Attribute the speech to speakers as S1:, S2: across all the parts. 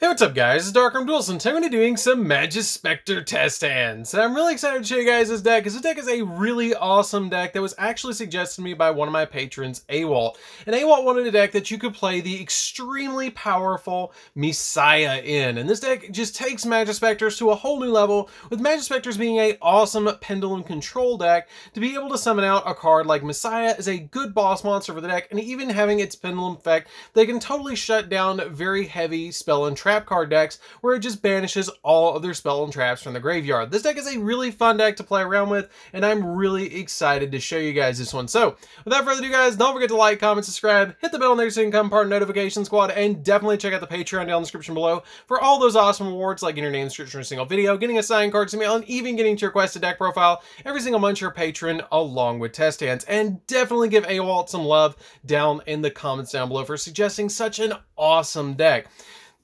S1: Hey, what's up guys? It's Darkroom Duels, and today I'm going to be doing some Magus Spectre test hands. And I'm really excited to show you guys this deck, because this deck is a really awesome deck that was actually suggested to me by one of my patrons, AWALT. And AWALT wanted a deck that you could play the extremely powerful Messiah in. And this deck just takes Magus Spectres to a whole new level, with Magus Spectres being a awesome Pendulum Control deck. To be able to summon out a card like Messiah is a good boss monster for the deck, and even having its Pendulum effect, they can totally shut down very heavy spell and trap trap card decks where it just banishes all of their spell and traps from the graveyard. This deck is a really fun deck to play around with and I'm really excited to show you guys this one. So without further ado guys, don't forget to like, comment, subscribe, hit the bell next so you can come part of notification squad and definitely check out the Patreon down in the description below for all those awesome rewards like getting your name description in a single video, getting a signed card to mail, and even getting to request a deck profile every single month your patron along with test hands. And definitely give AWALT some love down in the comments down below for suggesting such an awesome deck.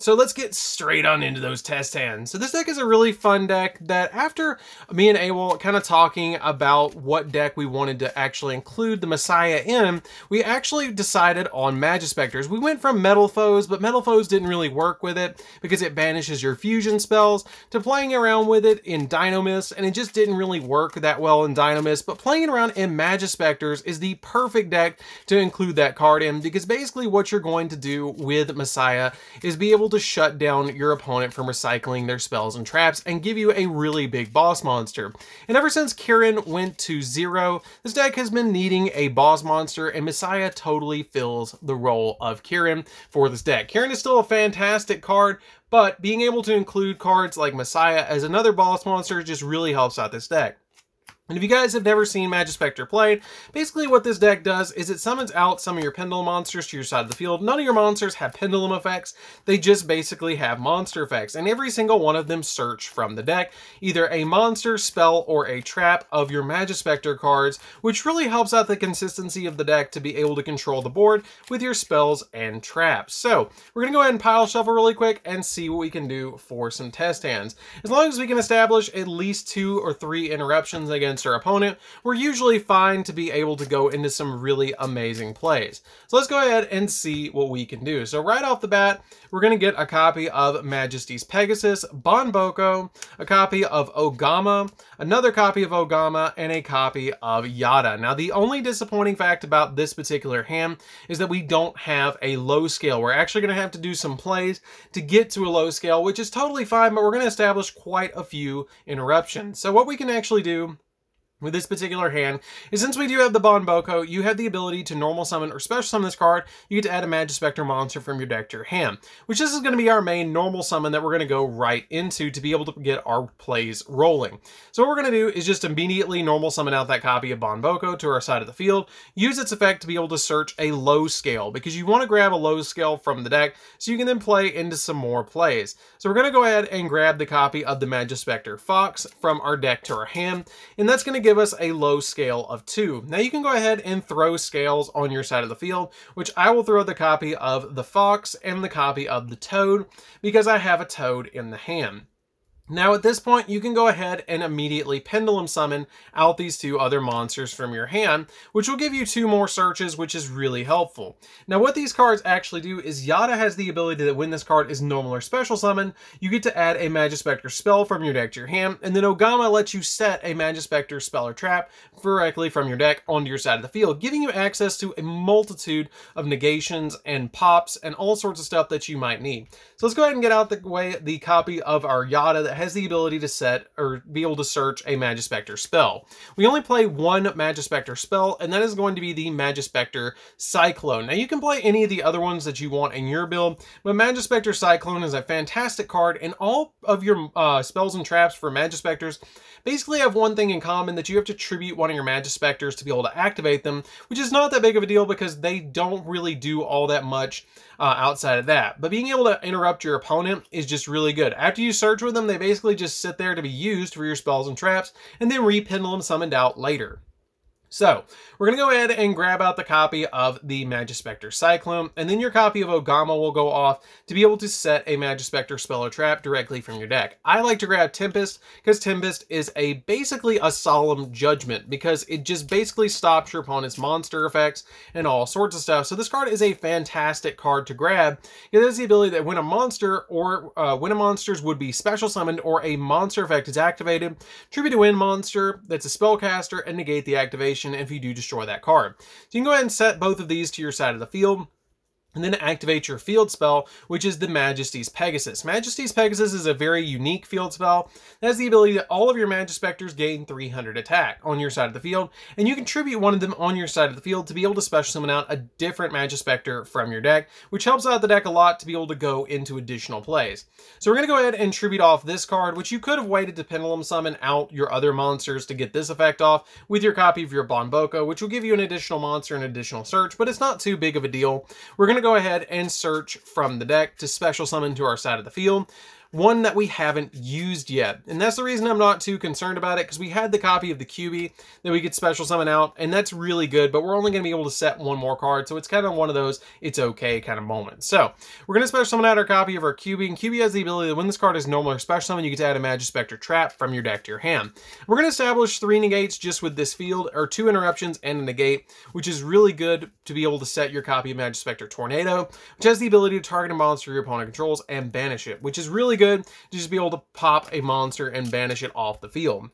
S1: So let's get straight on into those test hands. So this deck is a really fun deck that after me and AWOL kind of talking about what deck we wanted to actually include the Messiah in, we actually decided on Magispectors. We went from Metal Foes, but Metal Foes didn't really work with it because it banishes your fusion spells to playing around with it in Dynamis, and it just didn't really work that well in Dynamis, but playing around in Magispectors is the perfect deck to include that card in because basically what you're going to do with Messiah is be able able to shut down your opponent from recycling their spells and traps and give you a really big boss monster. And ever since Kieran went to zero, this deck has been needing a boss monster and Messiah totally fills the role of Kieran for this deck. Kieran is still a fantastic card, but being able to include cards like Messiah as another boss monster just really helps out this deck. And if you guys have never seen Spectre played, basically what this deck does is it summons out some of your Pendulum monsters to your side of the field. None of your monsters have Pendulum effects, they just basically have monster effects, and every single one of them search from the deck, either a monster, spell, or a trap of your Spectre cards, which really helps out the consistency of the deck to be able to control the board with your spells and traps. So, we're going to go ahead and pile shuffle really quick and see what we can do for some test hands. As long as we can establish at least two or three interruptions against against our opponent, we're usually fine to be able to go into some really amazing plays. So let's go ahead and see what we can do. So right off the bat, we're going to get a copy of Majesty's Pegasus, Bonboko, a copy of Ogama, another copy of Ogama, and a copy of Yada. Now, the only disappointing fact about this particular hand is that we don't have a low scale. We're actually going to have to do some plays to get to a low scale, which is totally fine, but we're going to establish quite a few interruptions. So what we can actually do with this particular hand is since we do have the Bon Boko, you have the ability to normal summon or special summon this card. You get to add a Magic Spectre monster from your deck to your hand, which this is going to be our main normal summon that we're going to go right into to be able to get our plays rolling. So what we're going to do is just immediately normal summon out that copy of Bon Boko to our side of the field, use its effect to be able to search a low scale because you want to grab a low scale from the deck so you can then play into some more plays. So we're going to go ahead and grab the copy of the Magic Spectre Fox from our deck to our hand, and that's going to give give us a low scale of 2. Now you can go ahead and throw scales on your side of the field, which I will throw the copy of the fox and the copy of the toad because I have a toad in the hand. Now at this point, you can go ahead and immediately Pendulum Summon out these two other monsters from your hand, which will give you two more searches, which is really helpful. Now what these cards actually do is Yada has the ability that when this card is normal or special summon, you get to add a Magispector spell from your deck to your hand, and then Ogama lets you set a Magispector spell or trap directly from your deck onto your side of the field, giving you access to a multitude of negations and pops and all sorts of stuff that you might need. So let's go ahead and get out the way the copy of our Yada that has the ability to set or be able to search a Magispector spell. We only play one Magispector spell, and that is going to be the Magispector Cyclone. Now you can play any of the other ones that you want in your build, but Magispector Cyclone is a fantastic card, and all of your uh, spells and traps for Magispectors basically have one thing in common that you have to tribute one of your Magispectors to be able to activate them, which is not that big of a deal because they don't really do all that much uh, outside of that. But being able to interrupt your opponent is just really good. After you search with them, they basically just sit there to be used for your spells and traps, and then re-pendulum summoned out later. So we're going to go ahead and grab out the copy of the Magispector Cyclone, and then your copy of Ogama will go off to be able to set a Magispector spell or trap directly from your deck. I like to grab Tempest because Tempest is a basically a Solemn Judgment because it just basically stops your opponent's monster effects and all sorts of stuff. So this card is a fantastic card to grab. It has the ability that when a monster or uh, when a monster's would be special summoned or a monster effect is activated, tribute to win monster that's a spellcaster and negate the activation action if you do destroy that card. So you can go ahead and set both of these to your side of the field and then activate your field spell, which is the Majesty's Pegasus. Majesty's Pegasus is a very unique field spell that has the ability that all of your Magispectors gain 300 attack on your side of the field, and you contribute one of them on your side of the field to be able to special summon out a different Magispector from your deck, which helps out the deck a lot to be able to go into additional plays. So we're going to go ahead and tribute off this card, which you could have waited to Pendulum Summon out your other monsters to get this effect off with your copy of your Bonboka, which will give you an additional monster and additional search, but it's not too big of a deal. We're going to go ahead and search from the deck to special summon to our side of the field one that we haven't used yet. And that's the reason I'm not too concerned about it because we had the copy of the QB that we could special summon out and that's really good, but we're only going to be able to set one more card. So it's kind of one of those it's okay kind of moments. So we're going to special summon out our copy of our QB and QB has the ability that when this card is normal or special summon, you get to add a Magic Spectre trap from your deck to your hand. We're going to establish three negates just with this field or two interruptions and a negate, which is really good to be able to set your copy of Magic Spectre Tornado, which has the ability to target a monster your opponent controls and banish it, which is really good good to just be able to pop a monster and banish it off the field.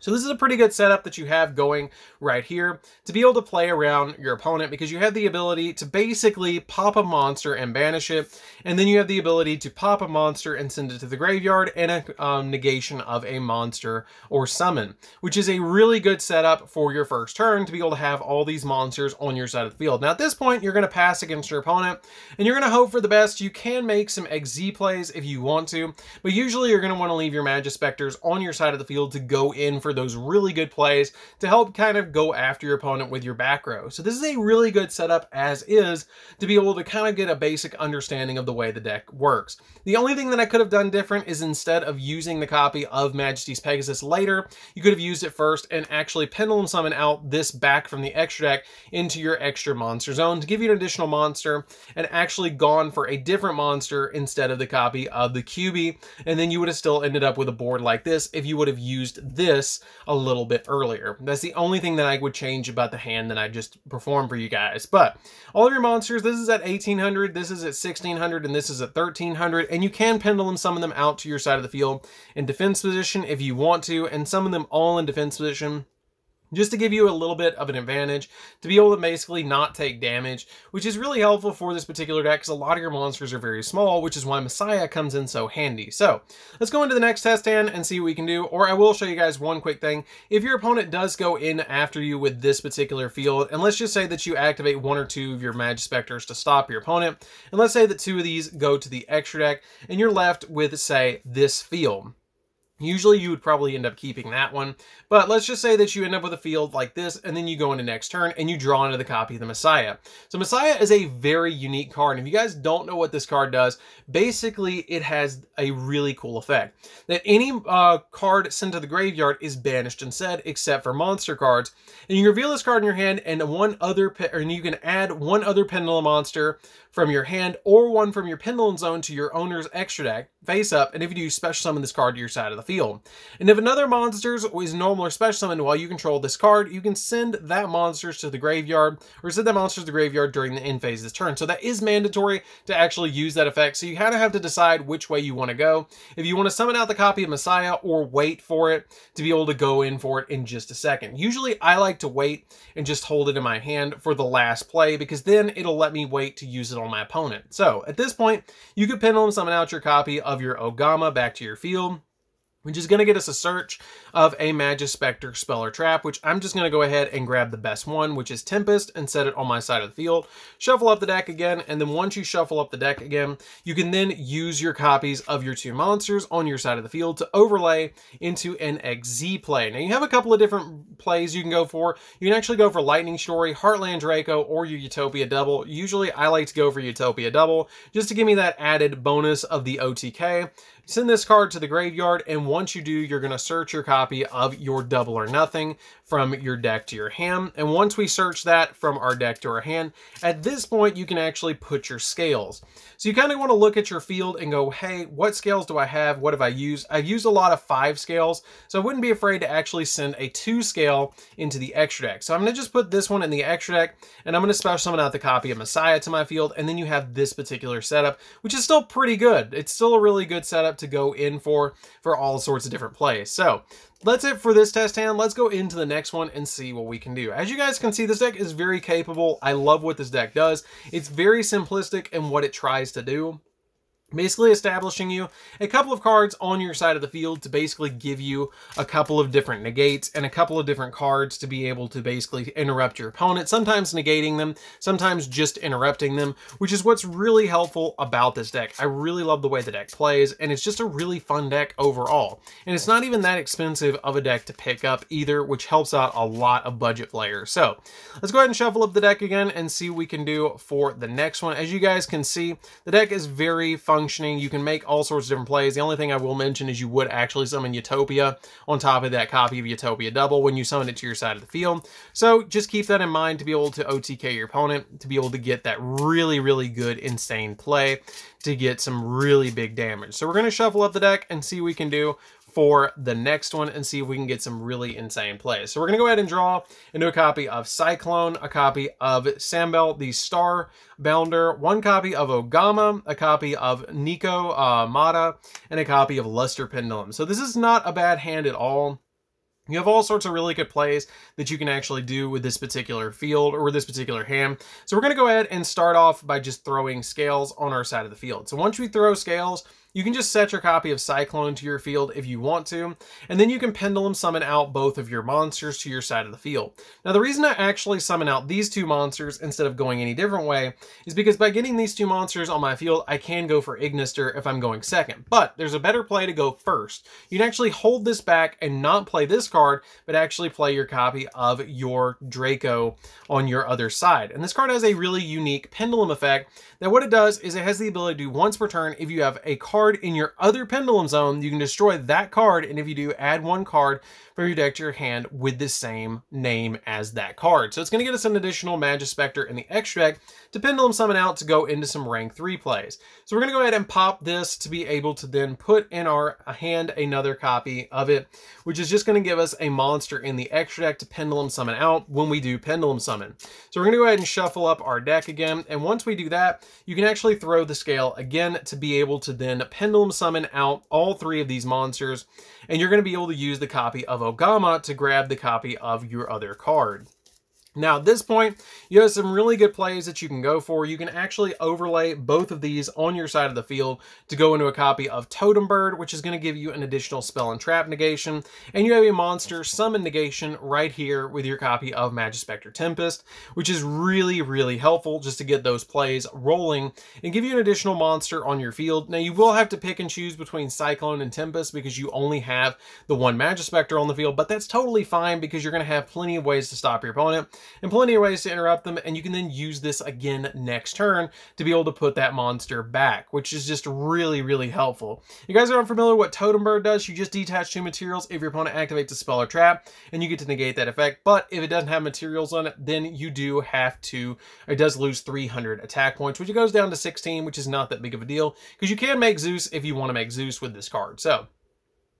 S1: So this is a pretty good setup that you have going right here to be able to play around your opponent because you have the ability to basically pop a monster and banish it. And then you have the ability to pop a monster and send it to the graveyard and a um, negation of a monster or summon, which is a really good setup for your first turn to be able to have all these monsters on your side of the field. Now at this point, you're going to pass against your opponent and you're going to hope for the best. You can make some XZ plays if you want to, but usually you're going to want to leave your Magispectors on your side of the field to go in for for those really good plays to help kind of go after your opponent with your back row. So this is a really good setup as is to be able to kind of get a basic understanding of the way the deck works. The only thing that I could have done different is instead of using the copy of Majesty's Pegasus later, you could have used it first and actually Pendulum Summon out this back from the extra deck into your extra monster zone to give you an additional monster and actually gone for a different monster instead of the copy of the QB. And then you would have still ended up with a board like this if you would have used this a little bit earlier. That's the only thing that I would change about the hand that I just performed for you guys. But all of your monsters, this is at 1800, this is at 1600, and this is at 1300. And you can pendulum some of them out to your side of the field in defense position if you want to, and some of them all in defense position just to give you a little bit of an advantage to be able to basically not take damage, which is really helpful for this particular deck because a lot of your monsters are very small, which is why Messiah comes in so handy. So let's go into the next test hand and see what we can do, or I will show you guys one quick thing. If your opponent does go in after you with this particular field, and let's just say that you activate one or two of your Magi Spectres to stop your opponent, and let's say that two of these go to the extra deck, and you're left with, say, this field. Usually you would probably end up keeping that one, but let's just say that you end up with a field like this, and then you go into next turn and you draw into the copy of the Messiah. So Messiah is a very unique card, and if you guys don't know what this card does, basically it has a really cool effect. That any uh, card sent to the graveyard is banished instead, except for monster cards, and you reveal this card in your hand, and one other, and you can add one other Pendulum monster from your hand or one from your Pendulum zone to your owner's extra deck, face up, and if you do, special summon this card to your side of the field. And if another monster is normal or special summoned while you control this card, you can send that monster to the graveyard or send that monster to the graveyard during the end phase of this turn. So that is mandatory to actually use that effect. So you kind of have to decide which way you want to go. If you want to summon out the copy of Messiah or wait for it to be able to go in for it in just a second. Usually I like to wait and just hold it in my hand for the last play because then it'll let me wait to use it on my opponent. So at this point, you could Pendulum summon out your copy of your Ogama back to your field which is going to get us a search of a Magus Spectre spell or trap, which I'm just going to go ahead and grab the best one, which is Tempest, and set it on my side of the field. Shuffle up the deck again, and then once you shuffle up the deck again, you can then use your copies of your two monsters on your side of the field to overlay into an XZ play. Now, you have a couple of different plays you can go for. You can actually go for Lightning Story, Heartland Draco, or your Utopia Double. Usually, I like to go for Utopia Double, just to give me that added bonus of the OTK. Send this card to the graveyard, and once you do, you're going to search your copy of your Double or Nothing from your deck to your hand. And once we search that from our deck to our hand, at this point, you can actually put your scales. So you kind of want to look at your field and go, hey, what scales do I have? What have I used? I've used a lot of five scales, so I wouldn't be afraid to actually send a two scale into the extra deck. So I'm going to just put this one in the extra deck, and I'm going to special summon out the copy of Messiah to my field, and then you have this particular setup, which is still pretty good. It's still a really good setup to go in for for all sorts of different plays. So that's it for this test hand. Let's go into the next one and see what we can do. As you guys can see, this deck is very capable. I love what this deck does. It's very simplistic in what it tries to do basically establishing you a couple of cards on your side of the field to basically give you a couple of different negates and a couple of different cards to be able to basically interrupt your opponent, sometimes negating them, sometimes just interrupting them, which is what's really helpful about this deck. I really love the way the deck plays, and it's just a really fun deck overall. And it's not even that expensive of a deck to pick up either, which helps out a lot of budget players. So let's go ahead and shuffle up the deck again and see what we can do for the next one. As you guys can see, the deck is very fun functioning. You can make all sorts of different plays. The only thing I will mention is you would actually summon Utopia on top of that copy of Utopia Double when you summon it to your side of the field. So just keep that in mind to be able to OTK your opponent, to be able to get that really, really good, insane play, to get some really big damage. So we're going to shuffle up the deck and see what we can do for the next one and see if we can get some really insane plays. So we're going to go ahead and draw into a copy of Cyclone, a copy of Sambel, the Star Bounder, one copy of Ogama, a copy of Nico uh, Mata, and a copy of Luster Pendulum. So this is not a bad hand at all. You have all sorts of really good plays that you can actually do with this particular field or with this particular hand. So we're going to go ahead and start off by just throwing scales on our side of the field. So once we throw scales, you can just set your copy of Cyclone to your field if you want to, and then you can Pendulum summon out both of your monsters to your side of the field. Now the reason I actually summon out these two monsters instead of going any different way is because by getting these two monsters on my field, I can go for Ignister if I'm going second, but there's a better play to go first. You can actually hold this back and not play this card, but actually play your copy of your Draco on your other side. And this card has a really unique pendulum effect that what it does is it has the ability to once per turn, if you have a card card in your other Pendulum Zone, you can destroy that card. And if you do, add one card from your deck to your hand with the same name as that card. So it's going to get us an additional Magic Spectre in the extra deck to Pendulum Summon out to go into some rank 3 plays. So we're going to go ahead and pop this to be able to then put in our hand another copy of it, which is just going to give us a monster in the extra deck to Pendulum Summon out when we do Pendulum Summon. So we're going to go ahead and shuffle up our deck again. And once we do that, you can actually throw the scale again to be able to then Pendulum Summon out all three of these monsters, and you're going to be able to use the copy of Ogama to grab the copy of your other card. Now, at this point, you have some really good plays that you can go for. You can actually overlay both of these on your side of the field to go into a copy of Totem Bird, which is going to give you an additional spell and trap negation. And you have a monster summon negation right here with your copy of Magispector Tempest, which is really, really helpful just to get those plays rolling and give you an additional monster on your field. Now, you will have to pick and choose between Cyclone and Tempest because you only have the one Magispector on the field, but that's totally fine because you're going to have plenty of ways to stop your opponent and plenty of ways to interrupt them, and you can then use this again next turn to be able to put that monster back, which is just really, really helpful. You guys are unfamiliar what Totem Bird does, you just detach two materials if your opponent activates a spell or trap, and you get to negate that effect, but if it doesn't have materials on it, then you do have to, it does lose 300 attack points, which it goes down to 16, which is not that big of a deal, because you can make Zeus if you want to make Zeus with this card. So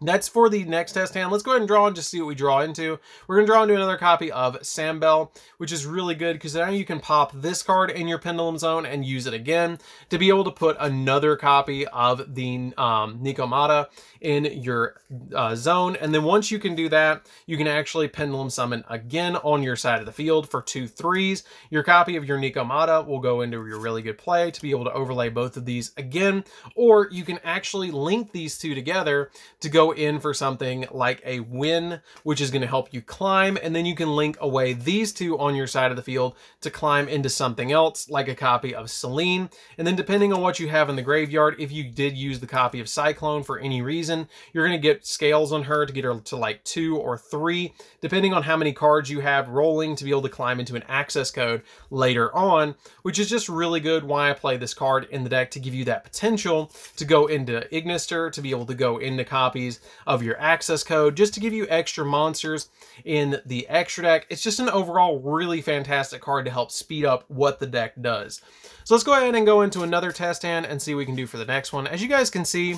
S1: that's for the next test hand. Let's go ahead and draw and just see what we draw into. We're going to draw into another copy of Sambel, which is really good because now you can pop this card in your Pendulum Zone and use it again to be able to put another copy of the um, Nikomata in your uh, zone. And then once you can do that, you can actually Pendulum Summon again on your side of the field for two threes. Your copy of your Nikomata will go into your really good play to be able to overlay both of these again. Or you can actually link these two together to go in for something like a win, which is going to help you climb, and then you can link away these two on your side of the field to climb into something else, like a copy of Selene. And then depending on what you have in the graveyard, if you did use the copy of Cyclone for any reason, you're going to get scales on her to get her to like two or three, depending on how many cards you have rolling to be able to climb into an access code later on, which is just really good why I play this card in the deck to give you that potential to go into Ignister, to be able to go into copies of your access code just to give you extra monsters in the extra deck. It's just an overall really fantastic card to help speed up what the deck does. So let's go ahead and go into another test hand and see what we can do for the next one. As you guys can see,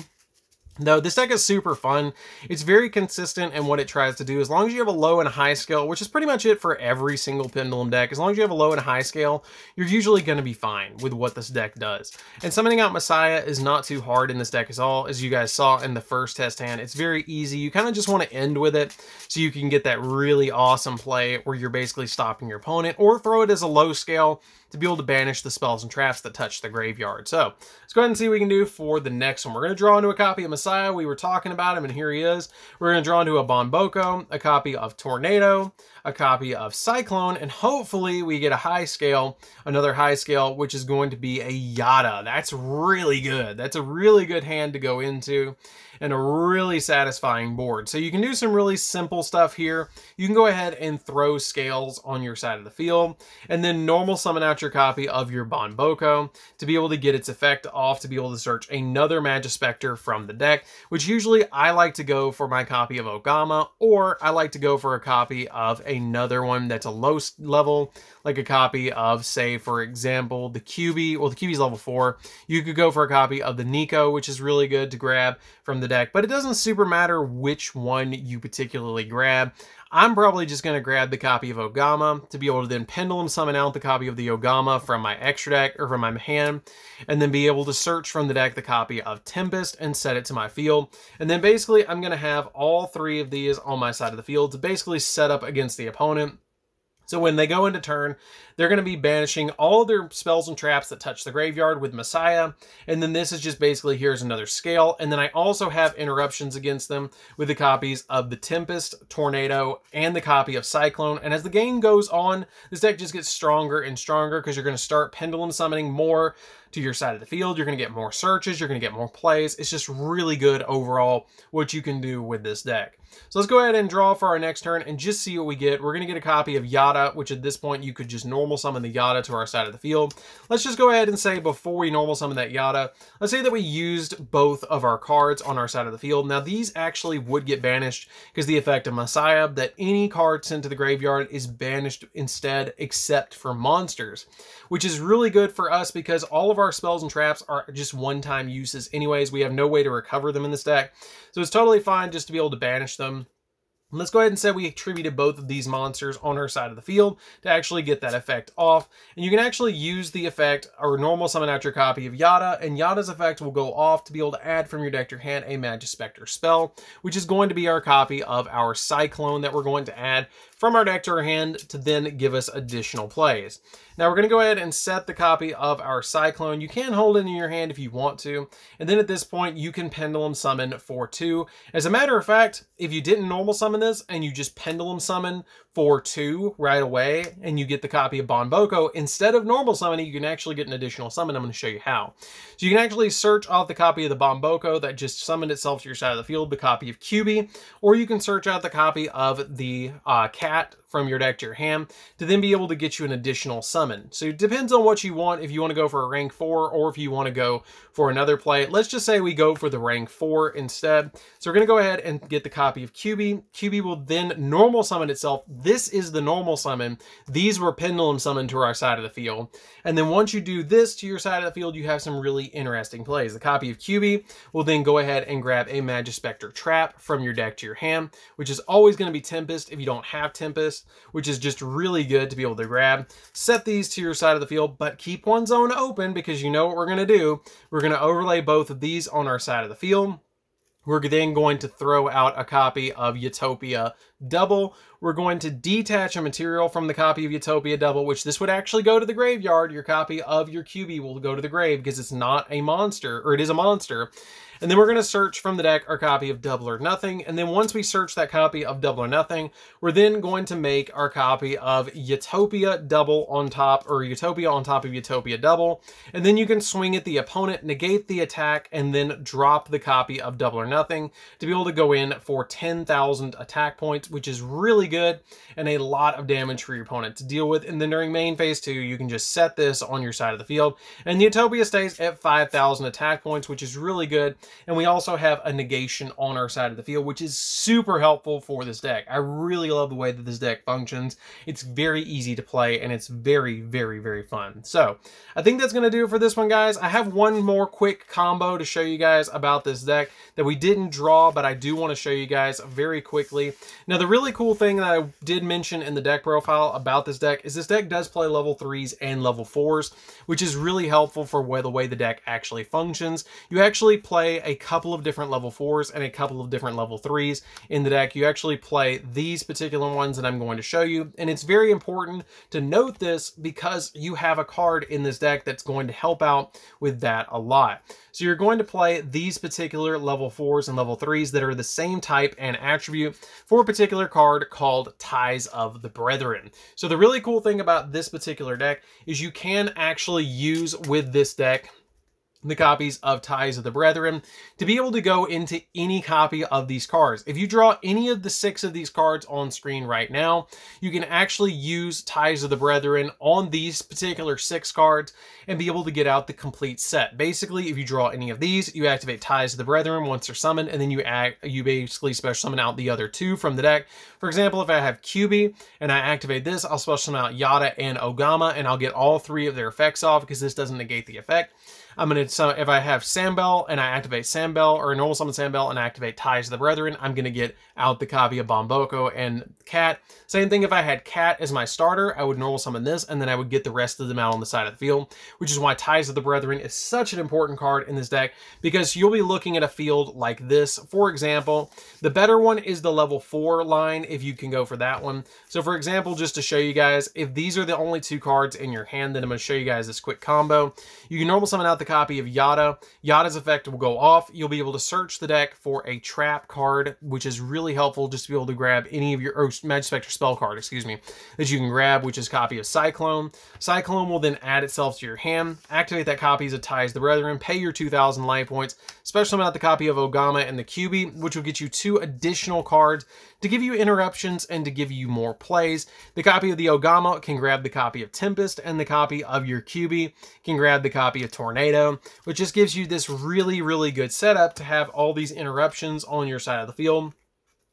S1: no, this deck is super fun. It's very consistent in what it tries to do. As long as you have a low and high scale, which is pretty much it for every single Pendulum deck, as long as you have a low and high scale, you're usually going to be fine with what this deck does. And summoning out Messiah is not too hard in this deck at all, as you guys saw in the first test hand. It's very easy. You kind of just want to end with it so you can get that really awesome play where you're basically stopping your opponent or throw it as a low scale to be able to banish the spells and traps that touch the graveyard. So let's go ahead and see what we can do for the next one. We're going to draw into a copy of Messiah. We were talking about him, and here he is. We're going to draw into a Bonboko, a copy of Tornado, a copy of Cyclone, and hopefully we get a high scale, another high scale, which is going to be a Yada. That's really good. That's a really good hand to go into and a really satisfying board. So you can do some really simple stuff here. You can go ahead and throw scales on your side of the field, and then normal summon out your copy of your Bonboko to be able to get its effect off, to be able to search another Magispector from the deck, which usually I like to go for my copy of Ogama, or I like to go for a copy of a another one that's a low level, like a copy of, say, for example, the QB. Well, the QB is level 4. You could go for a copy of the Nico, which is really good to grab from the deck, but it doesn't super matter which one you particularly grab. I'm probably just going to grab the copy of Ogama to be able to then Pendulum Summon out the copy of the Ogama from my extra deck or from my hand, and then be able to search from the deck the copy of Tempest and set it to my field. And then basically I'm going to have all three of these on my side of the field to basically set up against the opponent. So when they go into turn, they're going to be banishing all their spells and traps that touch the graveyard with Messiah. And then this is just basically here's another scale. And then I also have interruptions against them with the copies of the Tempest, Tornado, and the copy of Cyclone. And as the game goes on, this deck just gets stronger and stronger because you're going to start Pendulum summoning more to your side of the field. You're going to get more searches. You're going to get more plays. It's just really good overall what you can do with this deck. So let's go ahead and draw for our next turn and just see what we get. We're going to get a copy of Yada, which at this point you could just normal normal summon the Yada to our side of the field. Let's just go ahead and say before we normal summon that Yada, let's say that we used both of our cards on our side of the field. Now these actually would get banished because the effect of Messiah that any card sent to the graveyard is banished instead except for monsters, which is really good for us because all of our spells and traps are just one-time uses anyways. We have no way to recover them in this deck, so it's totally fine just to be able to banish them. Let's go ahead and say we attributed both of these monsters on her side of the field to actually get that effect off. And you can actually use the effect or normal summon out your copy of Yada, and Yada's effect will go off to be able to add from your deck to your hand a Specter spell, which is going to be our copy of our Cyclone that we're going to add from our deck to our hand to then give us additional plays. Now we're going to go ahead and set the copy of our Cyclone. You can hold it in your hand if you want to, and then at this point you can Pendulum Summon for two. As a matter of fact, if you didn't normal summon this and you just pendulum summon for two right away and you get the copy of Boko. Instead of normal summoning, you can actually get an additional summon. I'm going to show you how. So you can actually search out the copy of the Boko that just summoned itself to your side of the field, the copy of QB, or you can search out the copy of the uh, cat from your deck to your hand to then be able to get you an additional summon. So it depends on what you want, if you want to go for a rank 4 or if you want to go for another play. Let's just say we go for the rank 4 instead. So we're going to go ahead and get the copy of QB. QB will then normal summon itself. This is the normal summon. These were pendulum summoned to our side of the field. And then once you do this to your side of the field, you have some really interesting plays. The copy of QB will then go ahead and grab a Magispector Trap from your deck to your hand, which is always going to be Tempest if you don't have Tempest which is just really good to be able to grab. Set these to your side of the field, but keep one zone open because you know what we're going to do. We're going to overlay both of these on our side of the field. We're then going to throw out a copy of Utopia Double. We're going to detach a material from the copy of Utopia Double, which this would actually go to the graveyard. Your copy of your QB will go to the grave because it's not a monster, or it is a monster. And then we're going to search from the deck our copy of Double or Nothing. And then once we search that copy of Double or Nothing, we're then going to make our copy of Utopia Double on top or Utopia on top of Utopia Double. And then you can swing at the opponent, negate the attack, and then drop the copy of Double or Nothing to be able to go in for 10,000 attack points, which is really good and a lot of damage for your opponent to deal with. And then during main phase two, you can just set this on your side of the field. And the Utopia stays at 5,000 attack points, which is really good and we also have a negation on our side of the field, which is super helpful for this deck. I really love the way that this deck functions. It's very easy to play and it's very, very, very fun. So I think that's going to do it for this one, guys. I have one more quick combo to show you guys about this deck that we didn't draw, but I do want to show you guys very quickly. Now, the really cool thing that I did mention in the deck profile about this deck is this deck does play level 3s and level 4s, which is really helpful for the way the deck actually functions. You actually play a couple of different level fours and a couple of different level threes in the deck. You actually play these particular ones that I'm going to show you. And it's very important to note this because you have a card in this deck that's going to help out with that a lot. So you're going to play these particular level fours and level threes that are the same type and attribute for a particular card called Ties of the Brethren. So the really cool thing about this particular deck is you can actually use with this deck the copies of Ties of the Brethren to be able to go into any copy of these cards. If you draw any of the six of these cards on screen right now, you can actually use Ties of the Brethren on these particular six cards and be able to get out the complete set. Basically, if you draw any of these, you activate Ties of the Brethren once they're summoned, and then you act, you basically special summon out the other two from the deck. For example, if I have QB and I activate this, I'll special summon out Yada and Ogama, and I'll get all three of their effects off because this doesn't negate the effect. I'm going to, if I have Sambel and I activate Sambel or normal summon Sambel and I activate Ties of the Brethren, I'm going to get out the copy of Bomboko and Cat. Same thing if I had Cat as my starter, I would normal summon this and then I would get the rest of them out on the side of the field, which is why Ties of the Brethren is such an important card in this deck because you'll be looking at a field like this. For example, the better one is the level four line if you can go for that one. So for example, just to show you guys, if these are the only two cards in your hand, then I'm going to show you guys this quick combo. You can normal summon out the copy of Yada. Yada's effect will go off. You'll be able to search the deck for a trap card, which is really helpful just to be able to grab any of your Magic Spectre spell card, excuse me, that you can grab, which is copy of Cyclone. Cyclone will then add itself to your hand. Activate that copy as it ties the Brethren. Pay your 2,000 life points. Special summon the copy of Ogama and the QB, which will get you two additional cards to give you interruptions and to give you more plays. The copy of the Ogama can grab the copy of Tempest, and the copy of your QB can grab the copy of Tornado which just gives you this really, really good setup to have all these interruptions on your side of the field.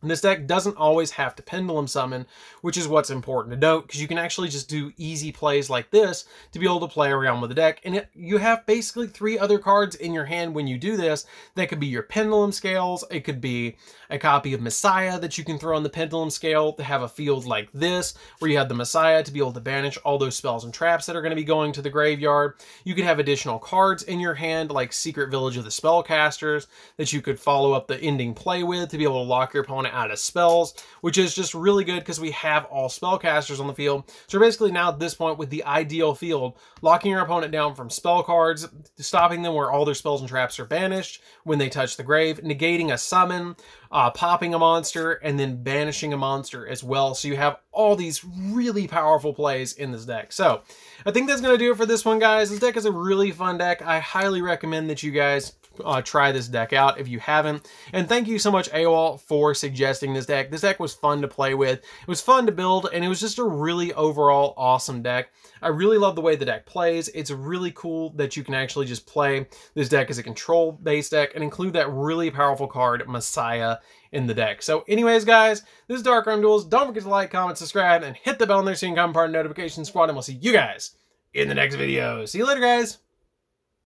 S1: And this deck doesn't always have to Pendulum Summon, which is what's important to note, because you can actually just do easy plays like this to be able to play around with the deck. And it, you have basically three other cards in your hand when you do this. That could be your Pendulum Scales, it could be a copy of Messiah that you can throw on the Pendulum Scale to have a field like this, where you have the Messiah to be able to banish all those spells and traps that are going to be going to the graveyard. You could have additional cards in your hand, like Secret Village of the Spellcasters, that you could follow up the ending play with to be able to lock your opponent out of spells, which is just really good because we have all spellcasters on the field. So basically now at this point with the ideal field, locking your opponent down from spell cards, stopping them where all their spells and traps are banished when they touch the grave, negating a summon, uh, popping a monster, and then banishing a monster as well. So you have all these really powerful plays in this deck. So I think that's going to do it for this one, guys. This deck is a really fun deck. I highly recommend that you guys uh, try this deck out if you haven't. And thank you so much, AWOL, for suggesting this deck. This deck was fun to play with. It was fun to build, and it was just a really overall awesome deck. I really love the way the deck plays. It's really cool that you can actually just play this deck as a control-based deck and include that really powerful card, Messiah, in the deck. So anyways, guys, this is Dark Realm Duels. Don't forget to like, comment, subscribe, and hit the bell on there so you can become part of the notification squad, and we'll see you guys in the next video. See you later, guys!